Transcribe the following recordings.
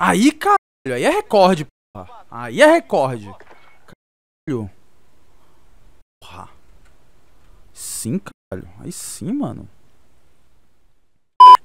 Aí, caralho, aí é recorde, porra. Aí é recorde. Caralho. Porra. Sim, caralho. Aí sim, mano.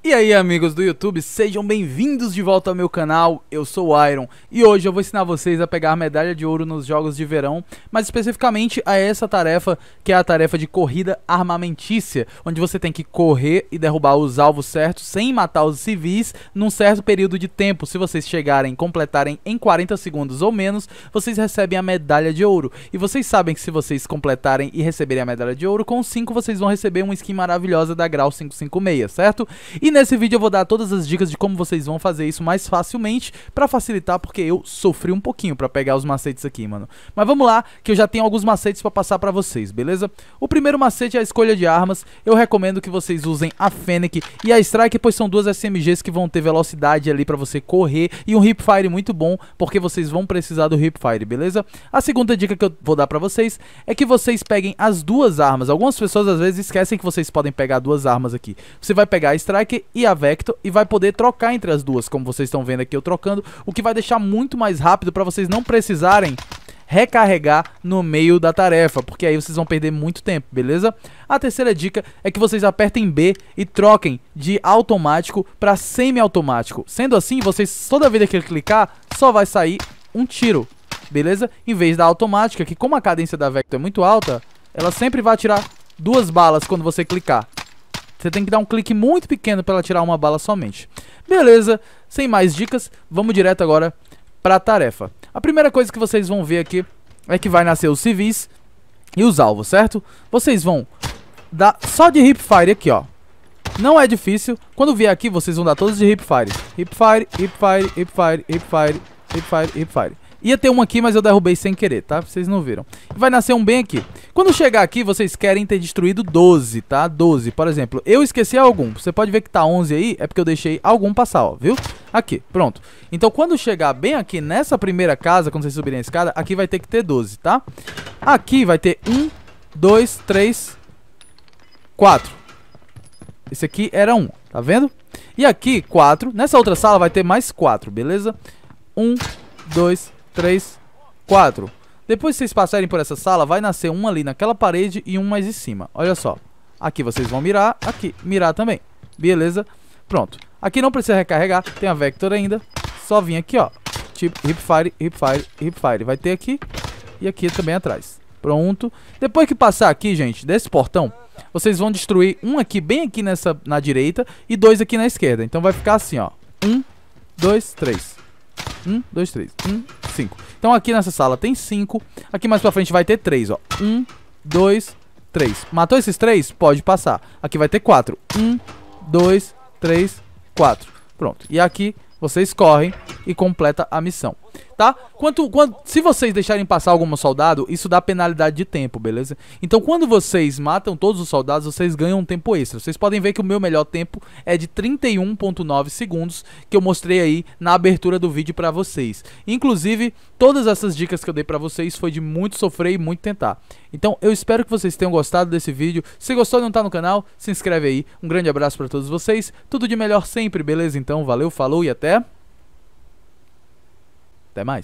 E aí amigos do YouTube, sejam bem-vindos de volta ao meu canal, eu sou o Iron e hoje eu vou ensinar vocês a pegar a medalha de ouro nos jogos de verão, mas especificamente a essa tarefa que é a tarefa de corrida armamentícia, onde você tem que correr e derrubar os alvos certos sem matar os civis num certo período de tempo, se vocês chegarem, completarem em 40 segundos ou menos, vocês recebem a medalha de ouro, e vocês sabem que se vocês completarem e receberem a medalha de ouro, com 5 vocês vão receber uma skin maravilhosa da Grau 556, certo? E nesse vídeo eu vou dar todas as dicas de como vocês vão fazer isso mais facilmente pra facilitar, porque eu sofri um pouquinho pra pegar os macetes aqui, mano. Mas vamos lá, que eu já tenho alguns macetes pra passar pra vocês, beleza? O primeiro macete é a escolha de armas. Eu recomendo que vocês usem a Fennec e a Strike, pois são duas SMGs que vão ter velocidade ali pra você correr e um hipfire muito bom, porque vocês vão precisar do hipfire, beleza? A segunda dica que eu vou dar pra vocês é que vocês peguem as duas armas. Algumas pessoas às vezes esquecem que vocês podem pegar duas armas aqui. Você vai pegar a Strike e a Vector e vai poder trocar entre as duas, como vocês estão vendo aqui eu trocando, o que vai deixar muito mais rápido para vocês não precisarem recarregar no meio da tarefa, porque aí vocês vão perder muito tempo, beleza? A terceira dica é que vocês apertem B e troquem de automático para semi-automático. Sendo assim, vocês toda vez que clicar, só vai sair um tiro, beleza? Em vez da automática, que como a cadência da Vector é muito alta, ela sempre vai atirar duas balas quando você clicar. Você tem que dar um clique muito pequeno para ela tirar uma bala somente. Beleza, sem mais dicas, vamos direto agora para a tarefa. A primeira coisa que vocês vão ver aqui é que vai nascer os civis e os alvos, certo? Vocês vão dar só de hipfire aqui, ó. Não é difícil. Quando vier aqui, vocês vão dar todos de hipfire. Hipfire, hipfire, hipfire, hipfire, hipfire, hipfire, hipfire. Ia ter um aqui, mas eu derrubei sem querer, tá? Vocês não viram. Vai nascer um bem aqui. Quando chegar aqui, vocês querem ter destruído 12, tá? 12, por exemplo. Eu esqueci algum. Você pode ver que tá 11 aí, é porque eu deixei algum passar, ó, viu? Aqui, pronto. Então, quando chegar bem aqui nessa primeira casa, quando vocês subirem a escada, aqui vai ter que ter 12, tá? Aqui vai ter 1, 2, 3, 4. Esse aqui era 1, tá vendo? E aqui, 4. Nessa outra sala vai ter mais 4, beleza? 1, 2, 3 três, quatro. Depois que vocês passarem por essa sala, vai nascer um ali naquela parede e um mais em cima. Olha só. Aqui vocês vão mirar, aqui mirar também. Beleza? Pronto. Aqui não precisa recarregar, tem a Vector ainda. Só vim aqui, ó. Tipo, hipfire, hipfire, hipfire. Vai ter aqui e aqui também atrás. Pronto. Depois que passar aqui, gente, desse portão, vocês vão destruir um aqui, bem aqui nessa, na direita, e dois aqui na esquerda. Então vai ficar assim, ó. Um, dois, três. Um, dois, três. Um, cinco. Então aqui nessa sala tem cinco. Aqui mais pra frente vai ter três, ó. Um, dois, três. Matou esses três? Pode passar. Aqui vai ter quatro. Um, dois, três, quatro. Pronto. E aqui vocês correm e completa a missão tá? Quanto, quanto se vocês deixarem passar algum soldado, isso dá penalidade de tempo, beleza? Então quando vocês matam todos os soldados, vocês ganham um tempo extra. Vocês podem ver que o meu melhor tempo é de 31.9 segundos, que eu mostrei aí na abertura do vídeo pra vocês. Inclusive, todas essas dicas que eu dei pra vocês foi de muito sofrer e muito tentar. Então eu espero que vocês tenham gostado desse vídeo. Se gostou e não tá no canal, se inscreve aí. Um grande abraço pra todos vocês. Tudo de melhor sempre, beleza? Então valeu, falou e até... Até mais.